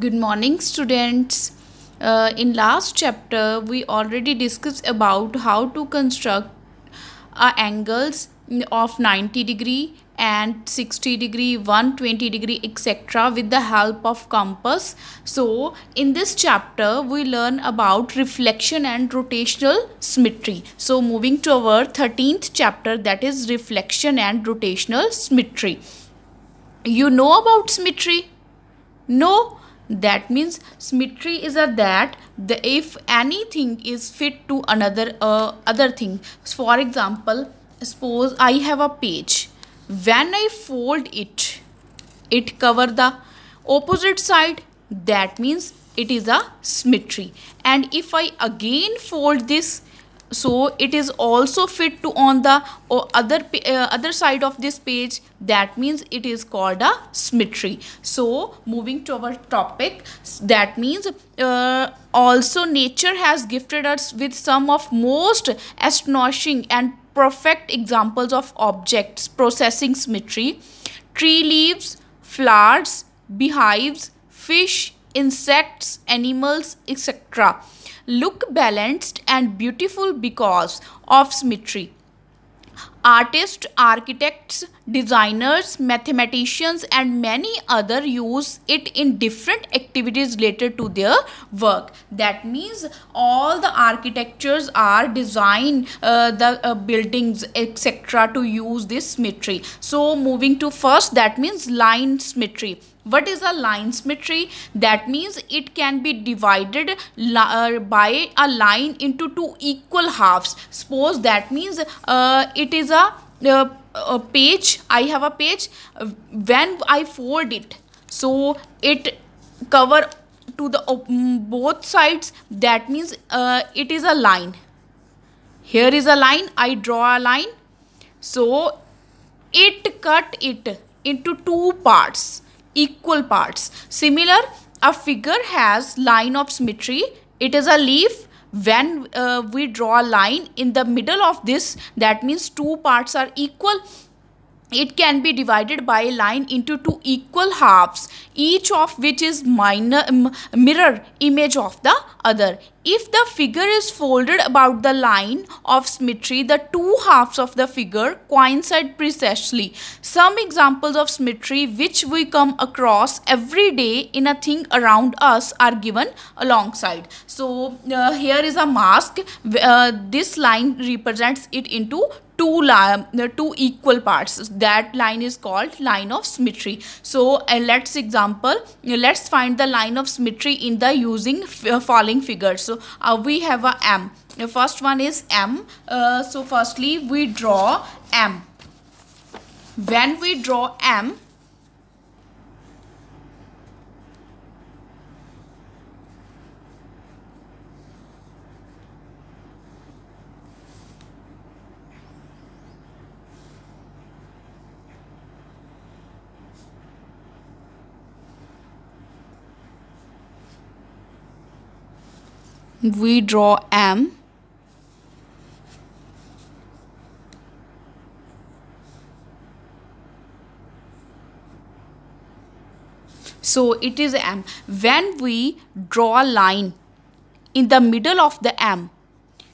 good morning students uh, in last chapter we already discussed about how to construct uh, angles of 90 degree and 60 degree 120 degree etc with the help of compass so in this chapter we learn about reflection and rotational symmetry so moving to our 13th chapter that is reflection and rotational symmetry you know about symmetry no that means symmetry is a that the if anything is fit to another uh, other thing for example suppose i have a page when i fold it it cover the opposite side that means it is a symmetry and if i again fold this so it is also fit to on the or other uh, other side of this page that means it is called a symmetry so moving to our topic that means uh, also nature has gifted us with some of most astonishing and perfect examples of objects processing symmetry tree leaves flowers beehives fish insects animals etc look balanced and beautiful because of symmetry. Artists, architects, designers, mathematicians and many other use it in different activities related to their work. That means all the architectures are design uh, the uh, buildings etc. to use this symmetry. So moving to first that means line symmetry what is a line symmetry that means it can be divided uh, by a line into two equal halves suppose that means uh, it is a, a, uh, a page i have a page when i fold it so it cover to the um, both sides that means uh, it is a line here is a line i draw a line so it cut it into two parts equal parts. Similar, a figure has line of symmetry. It is a leaf. When uh, we draw a line in the middle of this, that means two parts are equal it can be divided by a line into two equal halves each of which is minor mirror image of the other if the figure is folded about the line of symmetry the two halves of the figure coincide precisely some examples of symmetry which we come across every day in a thing around us are given alongside so uh, here is a mask uh, this line represents it into two line, two equal parts. That line is called line of symmetry. So uh, let's example, let's find the line of symmetry in the using following uh, figure. So uh, we have a M. The first one is M. Uh, so firstly, we draw M. When we draw M, we draw M. so it is M. when we draw a line in the middle of the M,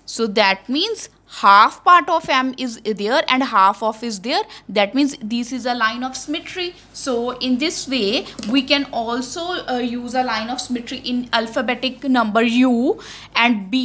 so that means half part of m is there and half of is there that means this is a line of symmetry so in this way we can also uh, use a line of symmetry in alphabetic number u and b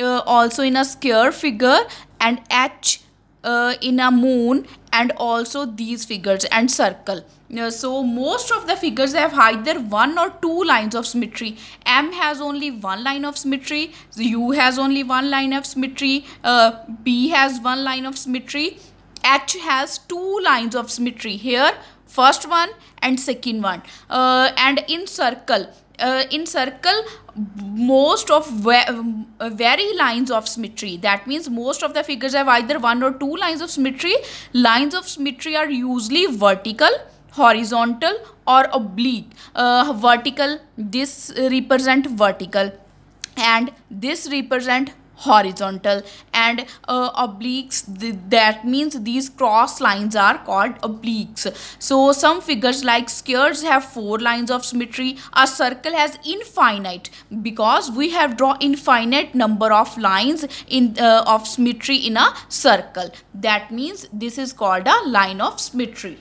uh, also in a square figure and h uh, in a moon and also these figures and circle uh, so most of the figures have either one or two lines of symmetry m has only one line of symmetry u has only one line of symmetry uh, b has one line of symmetry h has two lines of symmetry here first one and second one uh, and in circle uh, in circle most of uh, very lines of symmetry that means most of the figures have either one or two lines of symmetry lines of symmetry are usually vertical horizontal or oblique uh, vertical this represent vertical and this represent horizontal and uh, obliques th that means these cross lines are called obliques so some figures like squares have four lines of symmetry a circle has infinite because we have draw infinite number of lines in uh, of symmetry in a circle that means this is called a line of symmetry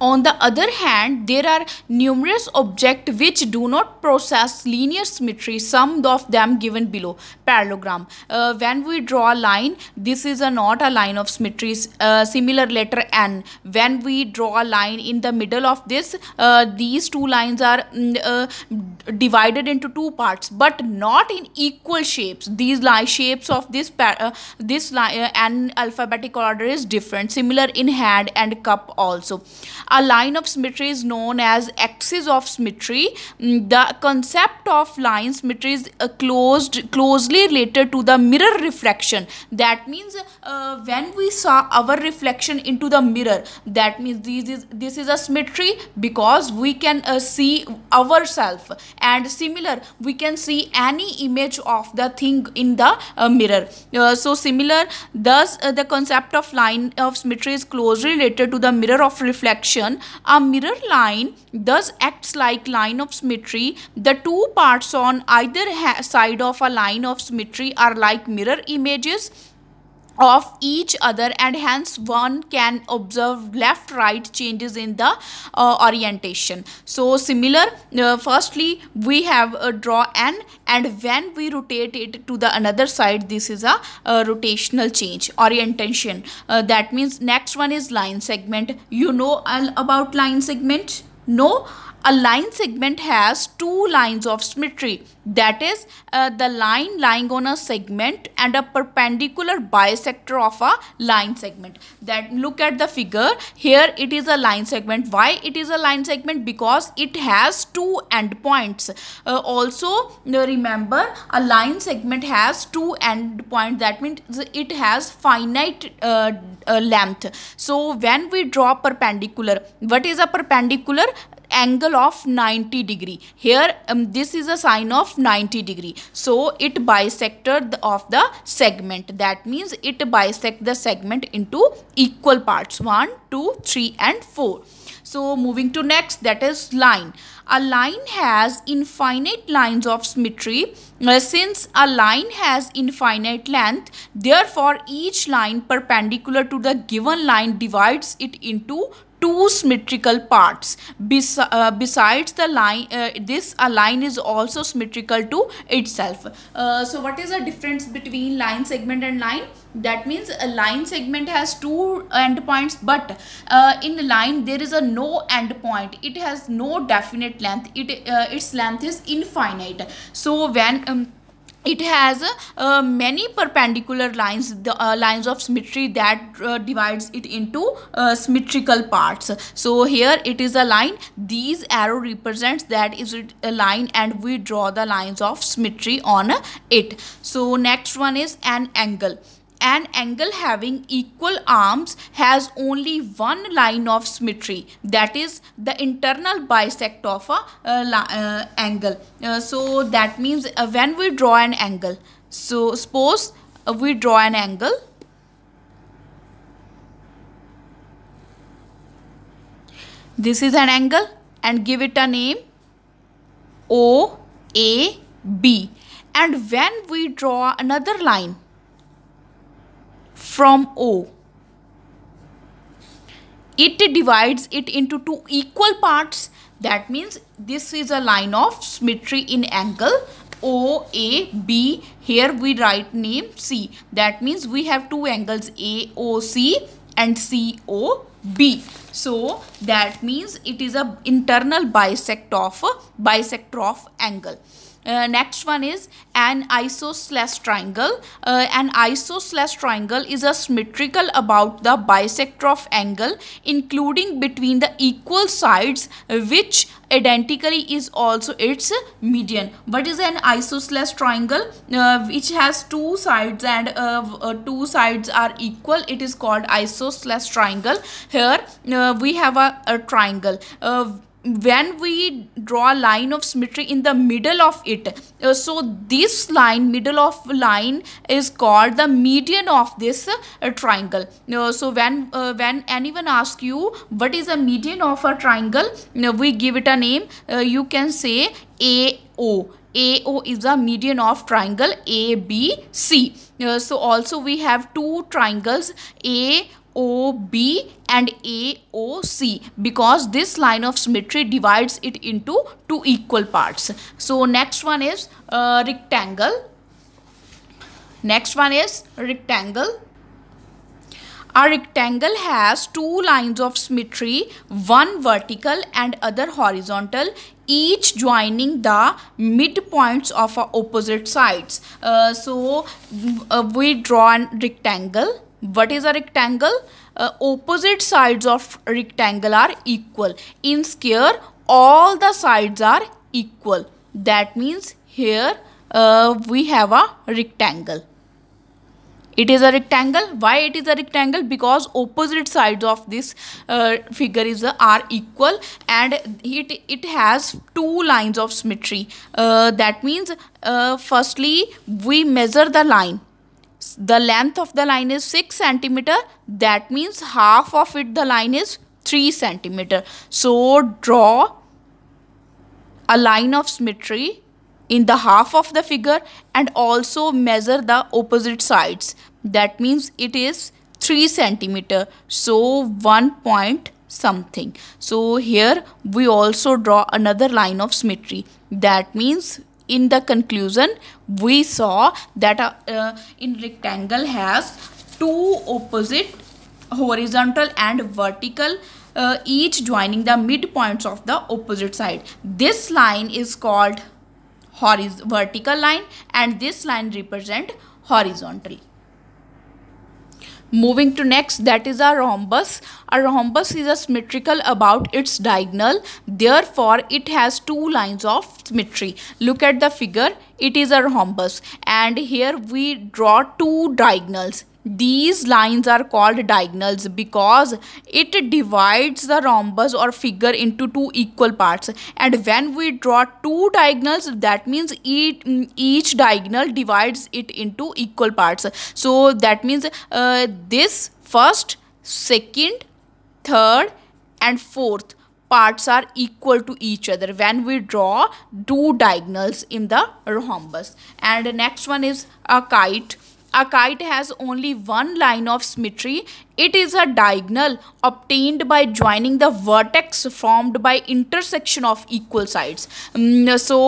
on the other hand, there are numerous objects which do not possess linear symmetry, some of them given below. Parallelogram. Uh, when we draw a line, this is a not a line of symmetry, uh, similar letter N. When we draw a line in the middle of this, uh, these two lines are mm, uh, divided into two parts, but not in equal shapes. These line shapes of this, uh, this line, uh, N alphabetic order is different, similar in hand and cup also. A line of symmetry is known as axis of symmetry. Mm, the concept of line symmetry is uh, closed, closely related to the mirror reflection. That means uh, when we saw our reflection into the mirror, that means this is, this is a symmetry because we can uh, see ourselves. And similar, we can see any image of the thing in the uh, mirror. Uh, so similar, thus uh, the concept of line of symmetry is closely related to the mirror of reflection a mirror line thus acts like line of symmetry. The two parts on either side of a line of symmetry are like mirror images of each other and hence one can observe left right changes in the uh, orientation so similar uh, firstly we have a draw n and when we rotate it to the another side this is a, rotational change orientation uh, that means next one is line segment you know all about line segment no a line segment has two lines of symmetry that is uh, the line lying on a segment and a perpendicular bisector of a line segment that look at the figure here it is a line segment why it is a line segment because it has two endpoints uh, also uh, remember a line segment has two endpoints that means it has finite uh, uh length so when we draw perpendicular what is a perpendicular angle of 90 degree here um, this is a sine of 90 degree so it bisected the, of the segment that means it bisect the segment into equal parts 1 2 3 and 4 so moving to next that is line a line has infinite lines of symmetry uh, since a line has infinite length therefore each line perpendicular to the given line divides it into two symmetrical parts Bes uh, besides the line uh, this a line is also symmetrical to itself uh, so what is the difference between line segment and line that means a line segment has two endpoints but uh, in line there is a no endpoint it has no definite length it uh, its length is infinite so when um, it has uh, many perpendicular lines the uh, lines of symmetry that uh, divides it into uh, symmetrical parts so here it is a line these arrow represents that is a line and we draw the lines of symmetry on it so next one is an angle an angle having equal arms has only one line of symmetry that is the internal bisect of a uh, uh, angle uh, so that means uh, when we draw an angle so suppose uh, we draw an angle this is an angle and give it a name O A B and when we draw another line from O. It divides it into two equal parts. That means this is a line of symmetry in angle OAB. Here we write name C. That means we have two angles AOC and COB. So that means it is a internal bisect of bisector of angle. Uh, next one is an isosceles triangle. Uh, an isosceles triangle is a symmetrical about the bisector of angle including between the equal sides which identically is also its median. What is an isosceles triangle uh, which has two sides and uh, uh, two sides are equal. It is called isosceles triangle. Here uh, we have a, a triangle when we draw a line of symmetry in the middle of it uh, so this line middle of line is called the median of this uh, triangle uh, so when uh, when anyone asks you what is the median of a triangle uh, we give it a name uh, you can say AO AO is the median of triangle ABC. Uh, so also we have two triangles A. OB and AOC because this line of symmetry divides it into two equal parts. So next one is uh, rectangle. Next one is rectangle. A rectangle has two lines of symmetry, one vertical and other horizontal, each joining the midpoints of opposite sides. Uh, so uh, we draw a rectangle what is a rectangle uh, opposite sides of rectangle are equal in square all the sides are equal that means here uh, we have a rectangle it is a rectangle why it is a rectangle because opposite sides of this uh, figure is uh, are equal and it it has two lines of symmetry uh, that means uh, firstly we measure the line the length of the line is 6 centimeter that means half of it the line is 3 centimeter so draw a line of symmetry in the half of the figure and also measure the opposite sides that means it is 3 centimeter so 1 point something so here we also draw another line of symmetry that means in the conclusion we saw that a uh, in rectangle has two opposite horizontal and vertical uh, each joining the midpoints of the opposite side this line is called horizontal vertical line and this line represent horizontal Moving to next, that is a rhombus. A rhombus is a symmetrical about its diagonal. Therefore, it has two lines of symmetry. Look at the figure. It is a rhombus. And here we draw two diagonals. These lines are called diagonals because it divides the rhombus or figure into two equal parts and when we draw two diagonals that means each, each diagonal divides it into equal parts. So that means uh, this first, second, third and fourth parts are equal to each other when we draw two diagonals in the rhombus and the next one is a kite a kite has only one line of symmetry, it is a diagonal obtained by joining the vertex formed by intersection of equal sides. Mm, so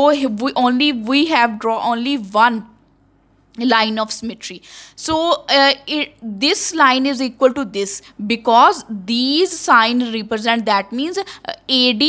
we only we have draw only one line of symmetry so uh, it, this line is equal to this because these sides represent that means uh, ad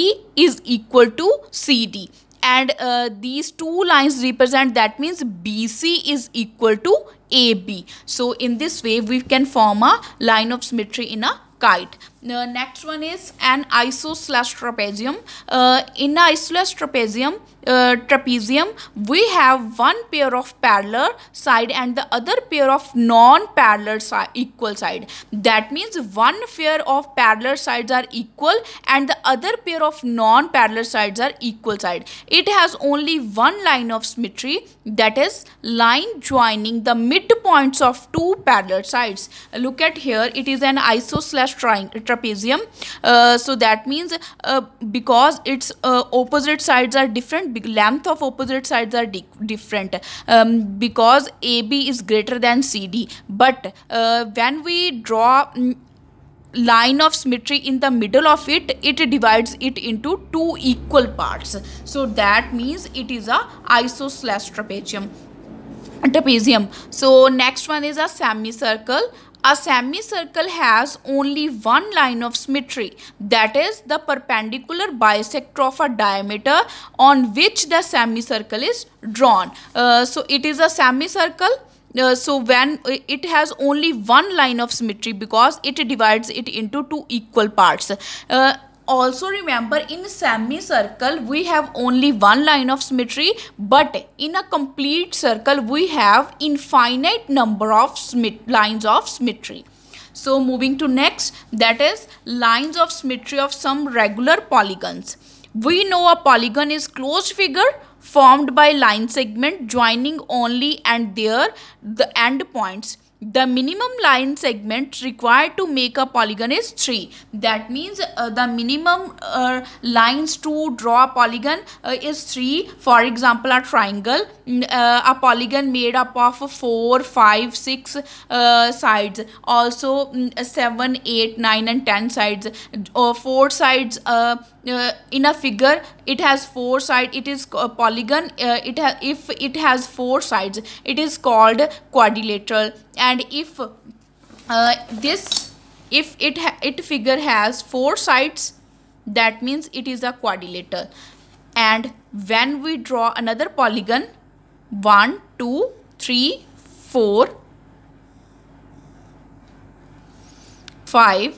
is equal to cd and uh, these two lines represent that means BC is equal to AB. So in this way we can form a line of symmetry in a kite. The next one is an isosceles trapezium. Uh, in isosceles trapezium uh, trapezium we have one pair of parallel side and the other pair of non-parallel si equal side that means one pair of parallel sides are equal and the other pair of non-parallel sides are equal side it has only one line of symmetry that is line joining the midpoints of two parallel sides look at here it is an iso slash trapezium uh, so that means uh, because its uh, opposite sides are different length of opposite sides are different um, because AB is greater than CD but uh, when we draw mm, line of symmetry in the middle of it it divides it into two equal parts so that means it is a isosceles trapezium trapezium so next one is a semicircle a semicircle has only one line of symmetry, that is the perpendicular bisector of a diameter on which the semicircle is drawn. Uh, so it is a semicircle. Uh, so when uh, it has only one line of symmetry because it divides it into two equal parts. Uh, also remember in semicircle we have only one line of symmetry but in a complete circle we have infinite number of lines of symmetry. So moving to next that is lines of symmetry of some regular polygons. We know a polygon is closed figure formed by line segment joining only and their the end points the minimum line segment required to make a polygon is 3 that means uh, the minimum uh, lines to draw a polygon uh, is 3 for example a triangle uh, a polygon made up of 4 5 6 uh, sides also seven, eight, nine, 7 8 9 and 10 sides or uh, 4 sides uh, in a figure it has four sides it is a polygon uh, it has if it has four sides it is called quadrilateral and if uh, this if it it figure has four sides that means it is a quadrilateral and when we draw another polygon one, two, three, four, five,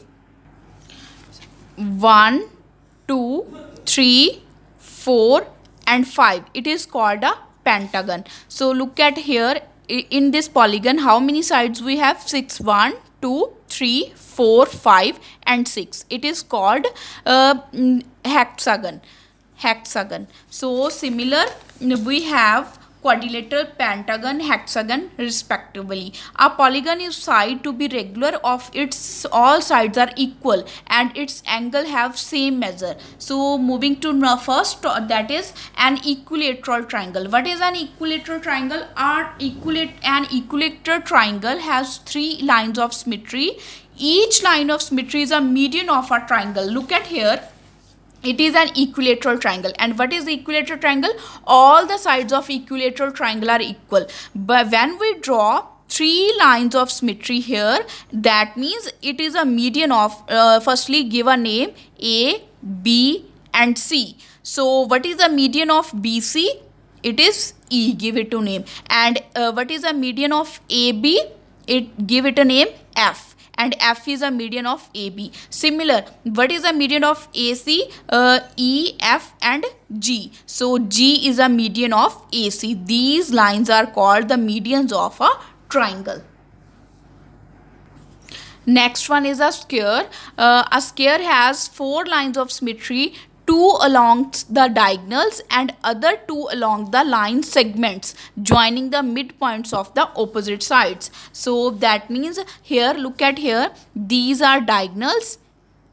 one. 2, 3, 4 and 5. It is called a pentagon. So look at here in this polygon how many sides we have 6 1 2 3 4 5 and 6 it is called uh, mm, hexagon hexagon so similar we have quadrilateral, pentagon, hexagon respectively. A polygon is said to be regular of its all sides are equal and its angle have same measure. So moving to first that is an equilateral triangle. What is an equilateral triangle? an equilateral triangle has three lines of symmetry. Each line of symmetry is a median of a triangle. Look at here it is an equilateral triangle and what is equilateral triangle all the sides of equilateral triangle are equal but when we draw three lines of symmetry here that means it is a median of uh, firstly give a name a b and c so what is the median of bc it is e give it a name and uh, what is the median of ab it give it a name f and F is a median of AB. Similar, what is the median of AC, uh, E, F and G? So G is a median of AC. These lines are called the medians of a triangle. Next one is a square. Uh, a square has four lines of symmetry two along the diagonals and other two along the line segments joining the midpoints of the opposite sides so that means here look at here these are diagonals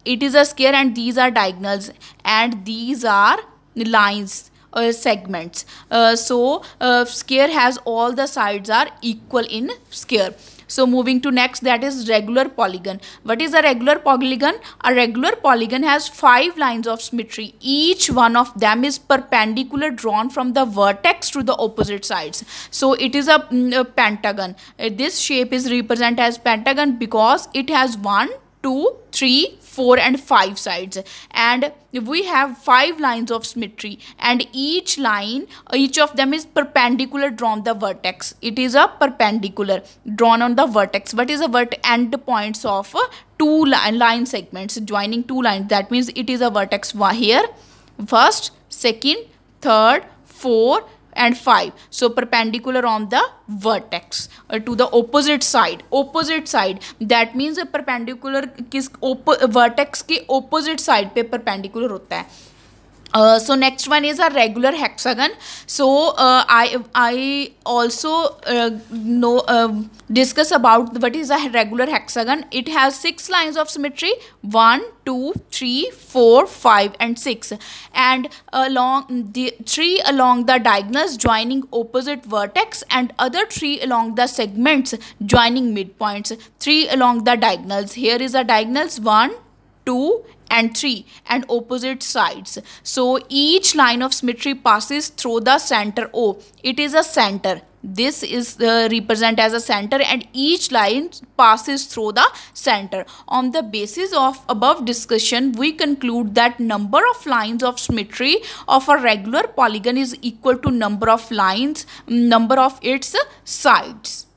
it is a square and these are diagonals and these are lines uh, segments uh, so uh, square has all the sides are equal in square so moving to next that is regular polygon. What is a regular polygon? A regular polygon has five lines of symmetry. Each one of them is perpendicular drawn from the vertex to the opposite sides. So it is a, mm, a pentagon. Uh, this shape is represented as pentagon because it has one, two, three, 4 and 5 sides and we have 5 lines of symmetry and each line each of them is perpendicular drawn the vertex it is a perpendicular drawn on the vertex what is a vert end points of two line, line segments joining two lines that means it is a vertex here first second third fourth and 5 so perpendicular on the vertex uh, to the opposite side opposite side that means a perpendicular kis op vertex ke opposite side pe perpendicular hota hai Uh, so next one is a regular hexagon so uh, i i also uh, know uh, discuss about what is a regular hexagon it has six lines of symmetry one two three four five and six and along the three along the diagonals joining opposite vertex and other three along the segments joining midpoints three along the diagonals here is a diagonals one 2 and 3 and opposite sides. So each line of symmetry passes through the center O. It is a center. This is uh, represent as a center and each line passes through the center. On the basis of above discussion, we conclude that number of lines of symmetry of a regular polygon is equal to number of lines, mm, number of its sides.